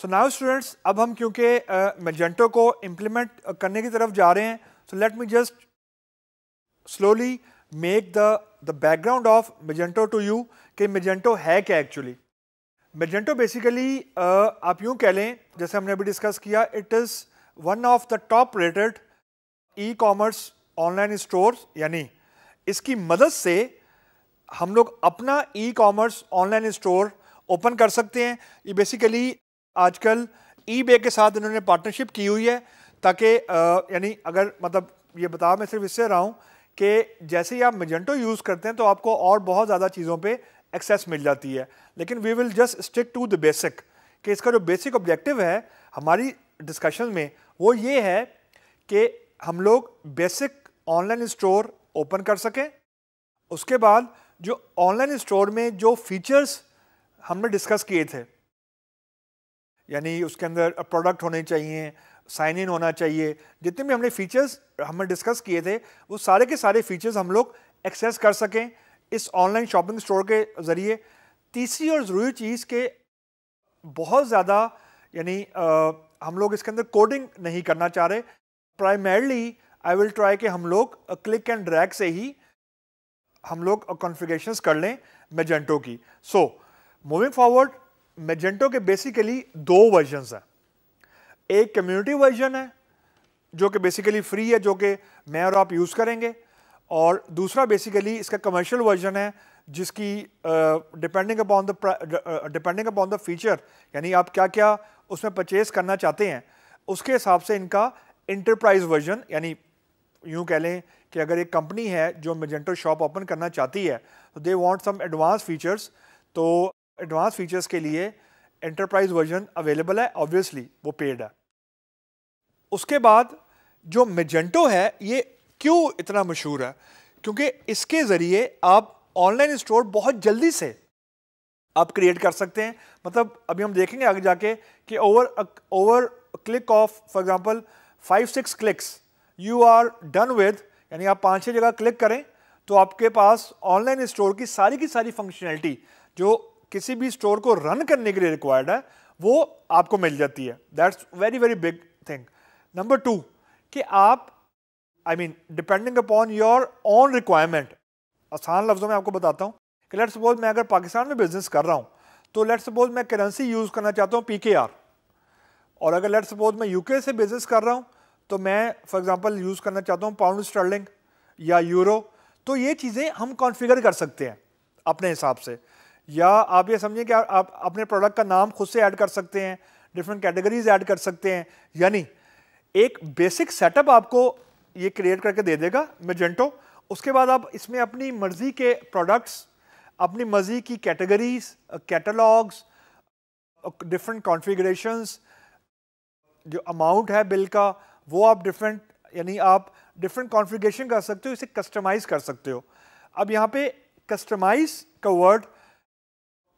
So now students अब हम क्योंकि मेजेंटो uh, को इम्प्लीमेंट करने की तरफ जा रहे हैं so let me just slowly make the the background of Magento to you कि मेजेंटो है क्या एक्चुअली मेजेंटो बेसिकली आप यूँ कह लें जैसे हमने अभी डिस्कस किया it is one of the top rated e commerce online store यानी इसकी मदद से हम लोग अपना e commerce online store open कर सकते हैं ये बेसिकली आजकल ईबे के साथ इन्होंने पार्टनरशिप की हुई है ताकि यानी अगर मतलब ये बताओ मैं सिर्फ इससे रहा हूँ कि जैसे ही आप मजेंटो यूज़ करते हैं तो आपको और बहुत ज़्यादा चीज़ों पे एक्सेस मिल जाती है लेकिन we will just stick to the basic कि इसका जो बेसिक ऑब्जेक्टिव है हमारी डिस्कशन में वो ये है कि हम लोग बेसिक ऑनलाइन स्टोर ओपन कर सकें उसके बाद जो ऑनलाइन स्टोर में जो फीचर्स हमने डिस्कस किए थे यानी उसके अंदर प्रोडक्ट होने चाहिए साइन इन होना चाहिए जितने भी हमने फीचर्स हमने डिस्कस किए थे वो सारे के सारे फीचर्स हम लोग एक्सेस कर सकें इस ऑनलाइन शॉपिंग स्टोर के ज़रिए तीसरी और ज़रूरी चीज़ के बहुत ज़्यादा यानी हम लोग इसके अंदर कोडिंग नहीं करना चाह रहे प्राइमरली आई विल ट्राई कि हम लोग क्लिक एंड ड्रैग से ही हम लोग कॉन्फ़िगरेशंस कर लें मेजेंटो की सो मूविंग फॉरवर्ड मेजेंटो के बेसिकली दो वर्जनस हैं एक कम्युनिटी वर्जन है जो कि बेसिकली फ्री है जो कि मैं और आप यूज़ करेंगे और दूसरा बेसिकली इसका कमर्शियल वर्जन है जिसकी depending upon the depending upon the feature यानी आप क्या क्या उसमें परचेज करना चाहते हैं उसके हिसाब से इनका इंटरप्राइज वर्जन यानी यूँ कह लें कि अगर एक कंपनी है जो मेजेंटो शॉप ओपन करना चाहती है तो they want some advance features तो एडवांस फीचर्स के लिए एंटरप्राइज वर्जन अवेलेबल है ऑब्वियसली वो पेड है उसके बाद जो मेजेंटो है ये क्यों इतना मशहूर है क्योंकि इसके ज़रिए आप ऑनलाइन स्टोर बहुत जल्दी से आप क्रिएट कर सकते हैं मतलब अभी हम देखेंगे आगे जाके कि over over click of for example five six clicks you are done with यानी आप पाँच छः जगह क्लिक करें तो आपके पास ऑनलाइन स्टोर की सारी की सारी फंक्शनैलिटी जो किसी भी स्टोर को रन करने के लिए रिक्वायर्ड है वो आपको मिल जाती है that's very very big thing number two कि आप I mean depending upon your own requirement आसान लफ्ज़ों में आपको बताता हूँ कि लेट सपोज मैं अगर पाकिस्तान में बिजनेस कर रहा हूँ तो लेट सपोज मैं करेंसी यूज़ करना चाहता हूँ पी और अगर लेट सपोज मैं यूके से बिजनेस कर रहा हूँ तो मैं फॉर एग्ज़ाम्पल यूज़ करना चाहता हूँ पाउंड स्टर्लिंग या यूरो तो ये चीज़ें हम कॉन्फ़िगर कर सकते हैं अपने हिसाब से या आप ये समझें कि आप अपने प्रोडक्ट का नाम खुद से ऐड कर सकते हैं डिफरेंट कैटेगरीज ऐड कर सकते हैं यानी एक बेसिक सेटअप आपको ये क्रिएट करके दे देगा मेजेंटो उसके बाद आप इसमें अपनी मर्ज़ी के प्रोडक्ट्स अपनी मर्ज़ी की कैटेगरीज कैटलॉग्स डिफरेंट कॉन्फ़िगरेशंस जो अमाउंट है बिल का वो आप डिफरेंट यानी आप डिफरेंट कॉन्फ़िगरेशन कर सकते हो इसे कस्टमाइज़ कर सकते हो अब यहाँ पे कस्टमाइज़ का word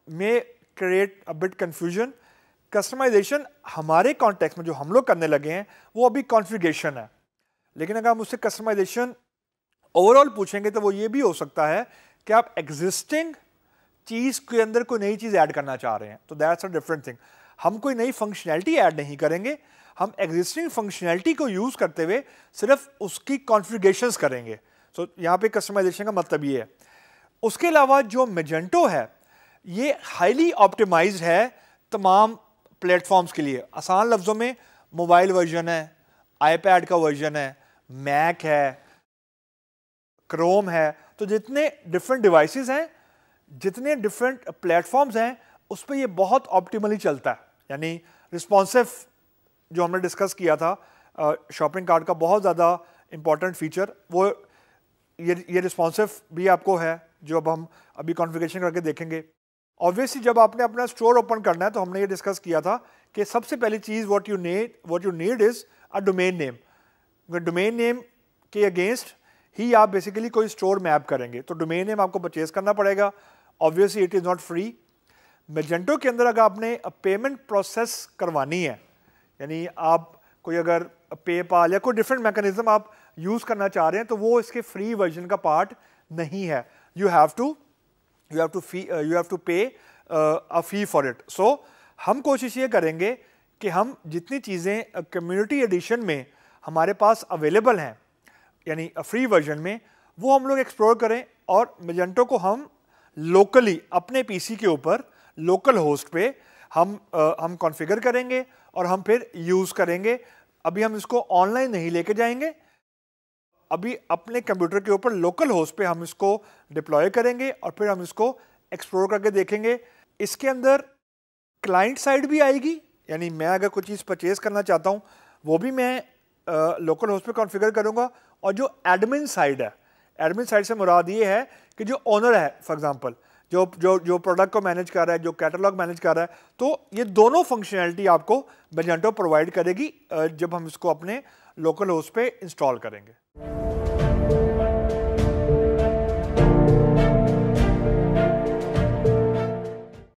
may create a bit confusion. Customization हमारे कॉन्टेक्स में जो हम लोग करने लगे हैं वो अभी कॉन्फ़िगरेशन है लेकिन अगर हम उससे कस्टमाइजेशन ओवरऑल पूछेंगे तो वो ये भी हो सकता है कि आप एग्जिस्टिंग चीज़ के अंदर कोई नई चीज़ ऐड करना चाह रहे हैं तो दैट्स अ डिफरेंट थिंग हम कोई नई फंक्शनैलिटी ऐड नहीं करेंगे हम एग्जिस्टिंग फंक्शनैलिटी को यूज़ करते हुए सिर्फ उसकी कॉन्फ़िगरेशंस करेंगे सो so, यहाँ पे कस्टमाइजेशन का मतलब ये है उसके अलावा जो मेजेंटो है ये हाईली ऑप्टिमाइज है तमाम प्लेटफॉर्म्स के लिए आसान लफ्ज़ों में मोबाइल वर्जन है आईपैड का वर्जन है मैक है क्रोम है तो जितने डिफरेंट डिवाइसेस हैं जितने डिफरेंट प्लेटफॉर्म्स हैं उस पर यह बहुत ऑप्टिमली चलता है यानी रिस्पॉन्सिव जो हमने डिस्कस किया था शॉपिंग कार्ट का बहुत ज़्यादा इम्पॉर्टेंट फीचर वो ये ये रिस्पॉन्सिव भी आपको है जो अब हम अभी कॉन्फ़िगरेशन करके देखेंगे ऑब्वियसली जब आपने अपना स्टोर ओपन करना है तो हमने ये डिस्कस किया था कि सबसे पहली चीज़ what you need what you need is a domain name domain name के अगेंस्ट ही आप बेसिकली कोई स्टोर मैप करेंगे तो डोमेन नेम आपको परचेज करना पड़ेगा obviously it is not free Magento के अंदर अगर आपने पेमेंट प्रोसेस करवानी है यानी आप कोई अगर पेपाल या कोई डिफरेंट मैकेनिज्म आप यूज़ करना चाह रहे हैं तो वो इसके फ्री वर्जन का पार्ट नहीं है you have to you have to fee you have to pay a fee for it so हम कोशिश ये करेंगे कि हम जितनी चीज़ें कम्युनिटी एडिशन में हमारे पास अवेलेबल हैं यानी फ्री uh, वर्जन में वो हम लोग एक्सप्लोर करें और मेजेंटो को हम लोकली अपने पीसी के ऊपर लोकल होस्ट पे हम आ, uh, हम कॉन्फ़िगर करेंगे और हम फिर यूज़ करेंगे अभी हम इसको ऑनलाइन नहीं लेके जाएंगे अभी अपने कंप्यूटर के ऊपर लोकल होस्ट पे हम इसको डिप्लॉय करेंगे और फिर हम इसको एक्सप्लोर करके देखेंगे इसके अंदर क्लाइंट साइड भी आएगी यानी मैं अगर कोई चीज़ परचेज़ करना चाहता हूँ वो भी मैं लोकल होस्ट पे कॉन्फ़िगर करूँगा और जो एडमिन साइड है एडमिन साइड से मुराद ये है कि जो ओनर है फॉर एग्ज़ाम्पल जो जो जो प्रोडक्ट को मैनेज कर रहा है जो कैटलॉग मैनेज कर रहा है तो ये दोनों फंक्शनैलिटी आपको बेजेंटो प्रोवाइड करेगी जब हम इसको अपने लोकल होस्ट पे इंस्टॉल करेंगे